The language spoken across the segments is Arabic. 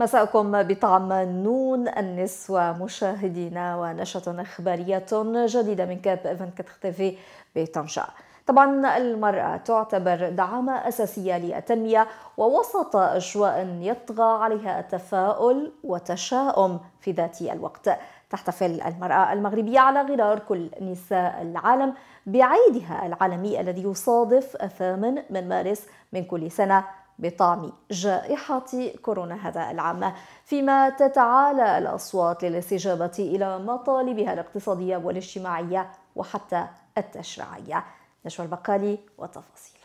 مساءكم بطعم نون النسوة مشاهدينا ونشرة إخبارية جديدة من كاب 24 في بطنجة طبعا المرأة تعتبر دعامة أساسية للتنمية ووسط أجواء يطغى عليها التفاؤل والتشاؤم في ذات الوقت تحتفل المرأة المغربية على غرار كل نساء العالم بعيدها العالمي الذي يصادف الثامن من مارس من كل سنة بطعم جائحة كورونا هذا العام فيما تتعالى الأصوات للاستجابة إلى مطالبها الاقتصادية والاجتماعية وحتى التشريعية نشوى البقالي والتفاصيل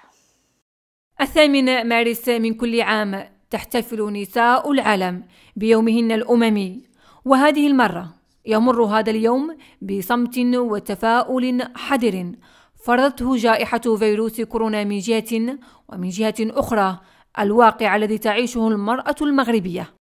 الثامن مارس من كل عام تحتفل نساء العالم بيومهن الأممي وهذه المرة يمر هذا اليوم بصمت وتفاؤل حذر فرضته جائحة فيروس كورونا من جهة ومن جهة أخرى الواقع الذي تعيشه المرأة المغربية.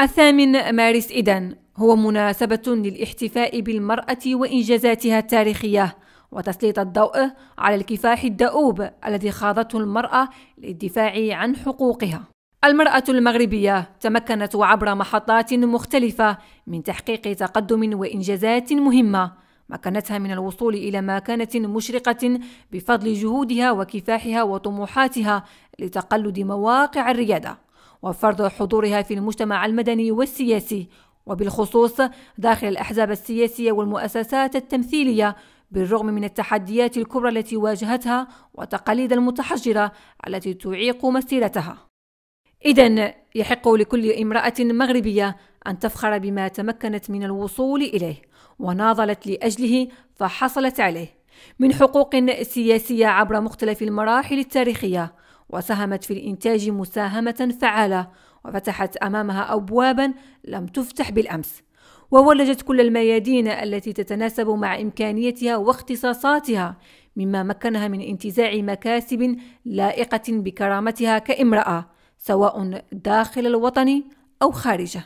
الثامن مارس إذن هو مناسبة للاحتفاء بالمرأة وإنجازاتها التاريخية وتسليط الضوء على الكفاح الدؤوب الذي خاضته المرأة للدفاع عن حقوقها. المرأة المغربية تمكنت عبر محطات مختلفة من تحقيق تقدم وإنجازات مهمة مكنتها من الوصول إلى مكانة مشرقة بفضل جهودها وكفاحها وطموحاتها لتقلد مواقع الريادة وفرض حضورها في المجتمع المدني والسياسي وبالخصوص داخل الأحزاب السياسية والمؤسسات التمثيلية بالرغم من التحديات الكبرى التي واجهتها وتقاليد المتحجرة التي تعيق مسيرتها إذا يحق لكل امرأة مغربية أن تفخر بما تمكنت من الوصول إليه وناضلت لأجله فحصلت عليه من حقوق سياسية عبر مختلف المراحل التاريخية وساهمت في الإنتاج مساهمة فعالة وفتحت أمامها أبوابا لم تفتح بالأمس وولجت كل الميادين التي تتناسب مع إمكانيتها واختصاصاتها مما مكنها من انتزاع مكاسب لائقة بكرامتها كامرأة سواء داخل الوطن أو خارجه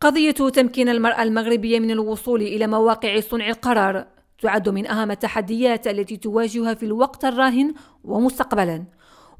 قضية تمكين المرأة المغربية من الوصول إلى مواقع صنع القرار تعد من أهم التحديات التي تواجهها في الوقت الراهن ومستقبلا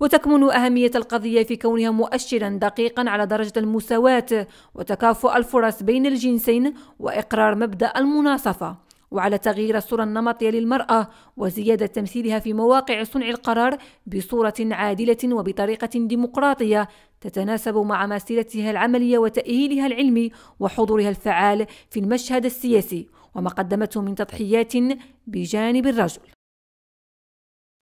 وتكمن أهمية القضية في كونها مؤشرا دقيقا على درجة المساواة وتكافؤ الفرص بين الجنسين وإقرار مبدأ المناصفة وعلى تغيير الصورة النمطية للمرأة وزيادة تمثيلها في مواقع صنع القرار بصورة عادلة وبطريقة ديمقراطية تتناسب مع مسيرتها العملية وتأهيلها العلمي وحضورها الفعال في المشهد السياسي وما قدمته من تضحيات بجانب الرجل